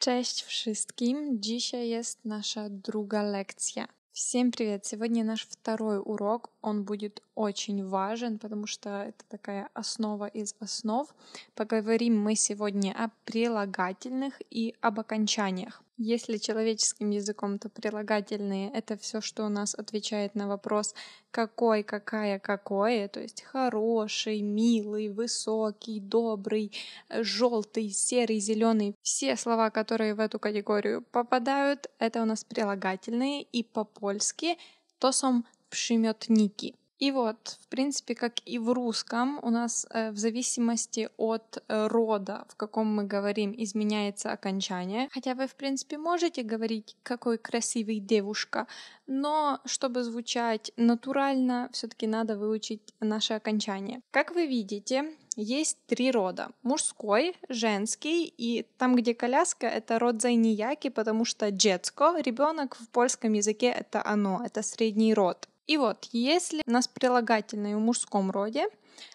Cześć wszystkim! Dzisiaj jest nasza друга лекция. Всем привет! Сегодня наш второй урок. Он будет очень важен, потому что это такая основа из основ. Поговорим мы сегодня о прилагательных и об окончаниях. Если человеческим языком, то прилагательные — это все, что у нас отвечает на вопрос «какой», «какая», «какое», то есть «хороший», «милый», «высокий», «добрый», «желтый», «серый», «зеленый». Все слова, которые в эту категорию попадают, это у нас прилагательные, и по-польски то сом «przymiotniki». И вот, в принципе, как и в русском, у нас э, в зависимости от э, рода, в каком мы говорим, изменяется окончание. Хотя вы, в принципе, можете говорить, какой красивый девушка, но чтобы звучать натурально, все-таки надо выучить наше окончание. Как вы видите, есть три рода. Мужской, женский и там, где коляска, это род зайнияки, потому что детско, ребенок в польском языке это оно, это средний род. И вот, если у нас прилагательное в мужском роде,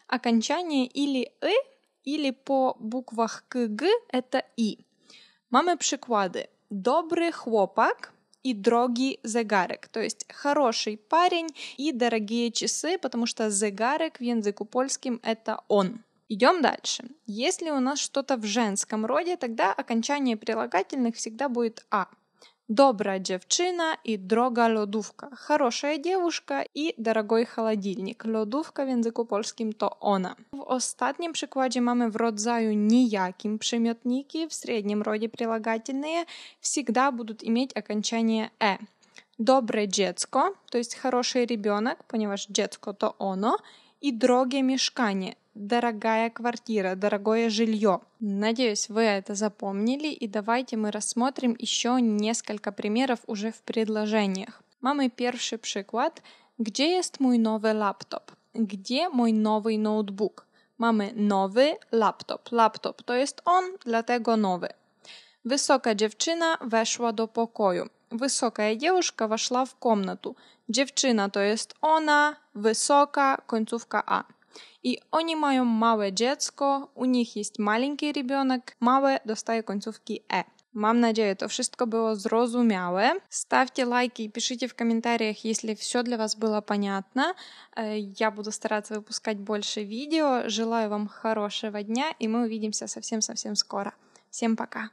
окончание или «ы», или по буквах «к», «г» — это «и». Mamy przykłady. добрый chłopak и дорогий загарек, то есть хороший парень и дорогие часы, потому что загарек в языку польским это он. Идем дальше. Если у нас что-то в женском роде, тогда окончание прилагательных всегда будет а. Dobra dziewczyna i droga lodówka. Хорошая девушka i дорогой холодильник. Lodówka w języku polskim to ona. W ostatnim przykładzie mamy w rodzaju nijakim przymiotniki, w średnim rodzie прилагательные, всегда будут иметь окончание e. Dobre dziecko, to jest хороший ребенок, ponieważ dziecko to ono – и дороге мешкане. Дорогая квартира, дорогое жилье. Надеюсь, вы это запомнили, и давайте мы рассмотрим еще несколько примеров уже в предложениях. Mamy pierwszy przykład. Gdzie jest mój nowy laptop? Gdzie mój nowy notebook? Mamy nowy laptop. Laptop to jest on, dlatego nowy. Wysoka dziewczyna weszła do pokoju. Високая девушка вошла в комнату. Девчина, то есть она, высока, концовка А. И они мають малое dziecko, у них есть маленький ребенок, мałe достает концовки Э. Мам, надеюсь, это все было zrozumiałe. Ставьте лайки и пишите в комментариях, если все для вас было понятно. Э, я буду стараться выпускать больше видео. Желаю вам хорошего дня, и мы увидимся совсем-совсем скоро. Всем пока!